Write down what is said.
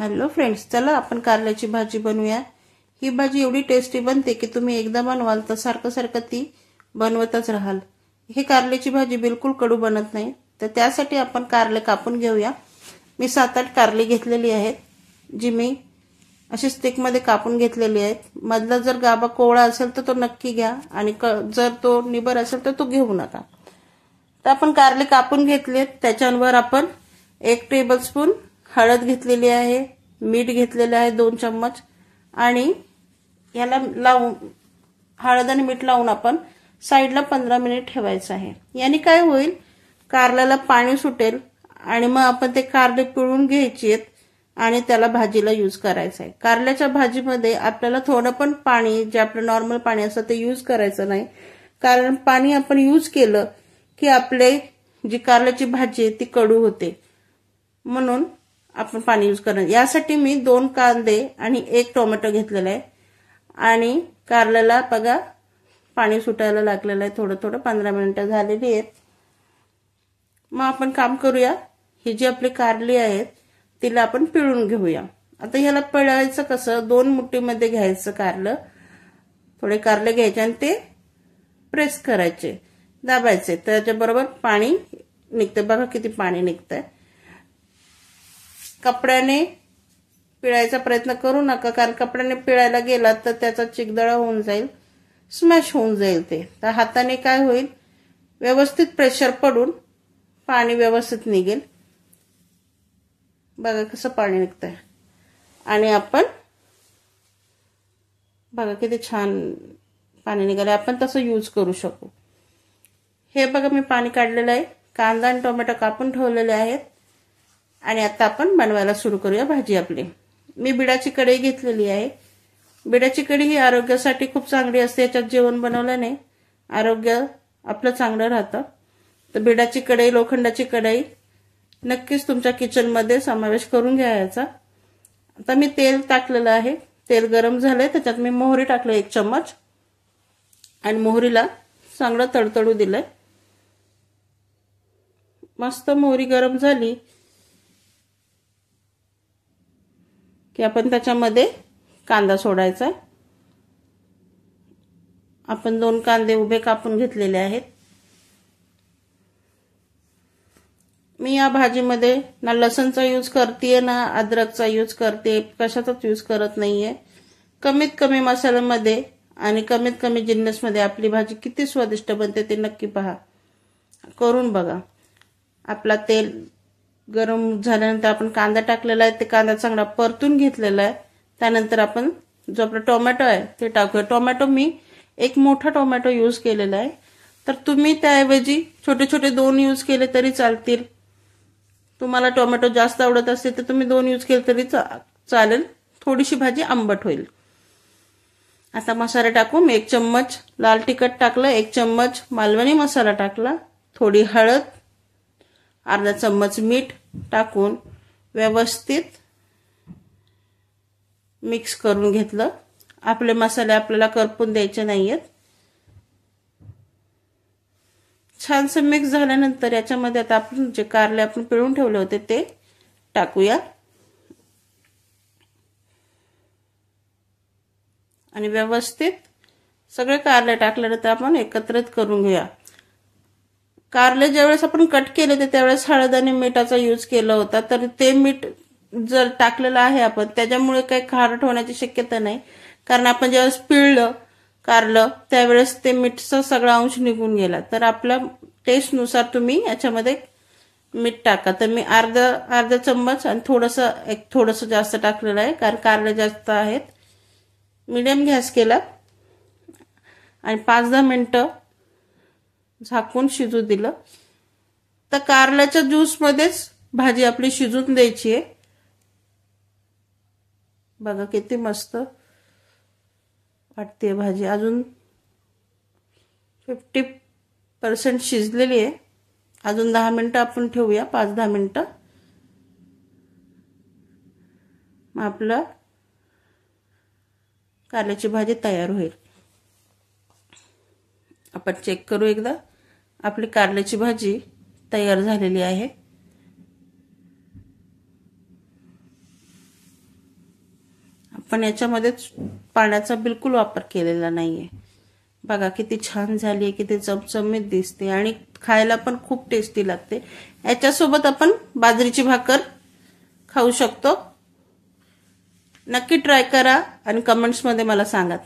hello friends चला आपण कारल्याची भाजी बनवूया ही भाजी एवढी टेस्टी बनते की तुम्ही एकदा बनवाल तर सारखं सारखं ती बनवतच राहाल हे कारल्याची भाजी बिलकुल कडू बनत नाही तर त्यासाठी आपण कारले कापून घेऊया मी सात आठ कारले घेतलेली आहेत जी मी अशी स्टिकमध्ये कापून घेतलेली आहेत मधला जर गाबा कोवळा असेल तर तो नक्की घ्या आणि जर तो निबर असेल तर तो घेऊ नका तर आपण कारले कापून घेतलेत त्याच्यावर आपण एक टेबलस्पून हळद घेतलेली आहे मीठ घेतलेलं आहे दोन चम्मच आणि याला लावून हळद आणि मीठ लावून आपण साईडला पंधरा मिनिट ठेवायचं आहे याने काय होईल कारल्याला पाणी सुटेल आणि मग आपण ते कारले पिळून घ्यायची आहेत आणि त्याला भाजीला यूज करायचं आहे कारल्याच्या भाजीमध्ये आपल्याला थोडं पण पाणी जे आपलं नॉर्मल पाणी असतं ते यूज करायचं नाही कारण पाणी आपण यूज केलं की आपले जी कारल्याची भाजी आहे ती कडू होते म्हणून आपण पाणी यूज करणार यासाठी मी दोन कांदे आणि एक टोमॅटो घेतलेला आहे आणि कारल्याला बघा पाणी सुटायला लागलेलं आहे थोडं थोडं पंधरा मिनिटं झालेली आहेत मग आपण काम करूया ही जी आपली कारली आहेत तिला आपण पिळून घेऊया आता ह्याला पिळायचं कसं दोन मुठीमध्ये घ्यायचं कारलं थोडे कारले घ्यायचे आणि ते प्रेस करायचे दाबायचे त्याच्याबरोबर पाणी निघतं बघा किती पाणी निघतंय कपड्याने पिळायचा प्रयत्न करू नका कारण कपड्याने पिळायला गेला तर त्याचा चिकदळा होऊन जाईल स्मॅश होऊन जाईल ते तर हाताने काय होईल व्यवस्थित प्रेशर पडून पाणी व्यवस्थित निघेल बघा कसं पाणी आहे आणि आपण बघा किती छान पाणी निघालं आपण तसं यूज करू शकू हे बघा मी पाणी काढलेलं आहे कांदा आणि टोमॅटो कापून ठेवलेले आहेत आणि आता आपण बनवायला सुरू करूया भाजी आपली मी बिडाची कढई घेतलेली आहे बिडाची कढी ही आरोग्यासाठी खूप चांगली असते याच्यात जेवण बनवल्याने आरोग्य आपलं चांगलं राहतं तर बिडाची कढई लोखंडाची कढई नक्कीच तुमच्या किचनमध्ये समावेश करून घ्या याचा आता मी तेल टाकलेलं आहे तेल गरम झालंय त्याच्यात मी मोहरी टाकलं एक चम्मच आणि मोहरीला चांगलं तडतडू दिलंय मस्त मोहरी गरम झाली की आपण त्याच्यामध्ये कांदा सोडायचा आपण दोन कांदे उभे कापून घेतलेले आहेत मी या भाजीमध्ये ना लसणचा यूज करते ना अद्रकचा यूज करते कशाचाच यूज करत नाहीये कमीत कमी मसाल्यामध्ये आणि कमीत कमी जिन्नसमध्ये आपली भाजी किती स्वादिष्ट बनते ते नक्की पहा करून बघा आपला तेल गरम झाल्यानंतर आपण कांदा टाकलेला आहे ते कांदा चांगला परतून घेतलेला आहे त्यानंतर आपण जो आपला टोमॅटो आहे ते टाकूया टोमॅटो मी एक मोठा टोमॅटो यूज केलेला आहे तर तुम्ही त्याऐवजी छोटे छोटे दोन यूज केले तरी चालतील तुम्हाला टोमॅटो जास्त आवडत असेल तर तुम्ही दोन यूज केले तरी चा चालेल थोडीशी भाजी आंबट होईल आता मसाला मी एक चम्मच लाल तिखट टाकलं एक चम्मच मालवणी मसाला टाकला थोडी हळद अर्धा चम्मच मीठ टाकून व्यवस्थित मिक्स करून घेतलं आपले मसाले आपल्याला करपून द्यायचे नाही आहेत छानसं मिक्स झाल्यानंतर याच्यामध्ये आता आपण जे कारले आपण पिळून ठेवले होते ते टाकूया आणि व्यवस्थित सगळे कारले टाकल्यानंतर आपण एकत्रित करून घेऊया कारले ज्यावेळेस आपण कट केले ते त्यावेळेस हळद आणि मिठाचा यूज केला होता तर ते मीठ जर टाकलेलं आहे आपण त्याच्यामुळे काही खारट होण्याची शक्यता नाही कारण आपण ज्यावेळेस पिळलं कारलं त्यावेळेस ते मीठचा सगळा अंश निघून गेला तर आपल्या टेस्टनुसार तुम्ही याच्यामध्ये मीठ टाका तर मी अर्धा अर्धा चम्मच आणि थोडंसं एक थोडंसं जास्त टाकलेलं आहे कारण कारले जास्त आहेत मिडियम गॅस केला आणि पाच दहा मिनटं झाकून शिजू दिलं तर कारल्याच्या ज्यूसमध्येच भाजी आपली शिजून द्यायची आहे बघा किती मस्त वाटते भाजी अजून फिफ्टी पर्सेंट शिजलेली आहे अजून दहा मिनटं आपण ठेवूया पाच दहा मिनटं मग आपलं कारल्याची भाजी तयार होईल आपण चेक करू एकदा आपली कारल्याची भाजी तयार झालेली आहे आपण याच्यामध्ये पाण्याचा बिलकुल वापर केलेला नाही आहे बघा किती छान झाली आहे किती चमचमीत दिसते आणि खायला पण खूप टेस्टी लागते याच्यासोबत आपण बाजरीची भाकर खाऊ शकतो नक्की ट्राय करा आणि कमेंट्समध्ये मला सांगा